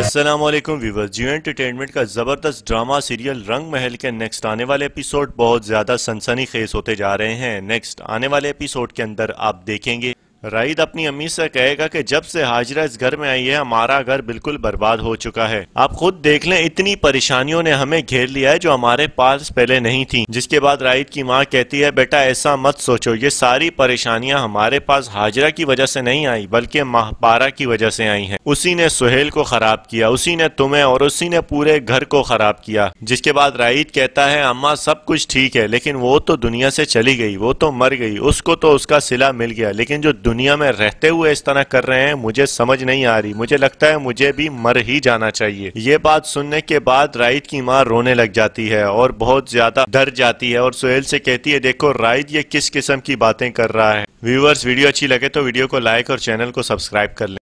Aslam viewer जियो entertainment का ज़बरदस्त drama serial रंग महल के नेक्स्ट आने वाले एपिसोड बहुत ज़्यादा सनसनी खेज होते जा रहे हैं नेक्स्ट आने वाले एपिसोड के अंदर आप देखेंगे रईद अपनी अम्मी से कहेगा कि जब से हाजरा इस घर में आई है हमारा घर बिल्कुल बर्बाद हो चुका है आप खुद देख लें इतनी परेशानियों ने हमें घेर लिया है जो हमारे पास पहले नहीं थी जिसके बाद राइद की माँ कहती है बेटा ऐसा मत सोचो ये सारी परेशानियां हमारे पास हाजरा की वजह से नहीं आई बल्कि माहपारा की वजह से आई है उसी ने सुहेल को खराब किया उसी ने तुम्हे और उसी ने पूरे घर को खराब किया जिसके बाद राइद कहता है अम्मा सब कुछ ठीक है लेकिन वो तो दुनिया से चली गई वो तो मर गई उसको तो उसका सिला मिल गया लेकिन जो दुनिया में रहते हुए इस तरह कर रहे हैं मुझे समझ नहीं आ रही मुझे लगता है मुझे भी मर ही जाना चाहिए ये बात सुनने के बाद राइत की माँ रोने लग जाती है और बहुत ज्यादा डर जाती है और सुहेल से कहती है देखो राइद ये किस किस्म की बातें कर रहा है व्यूवर्स वीडियो अच्छी लगे तो वीडियो को लाइक और चैनल को सब्सक्राइब कर ले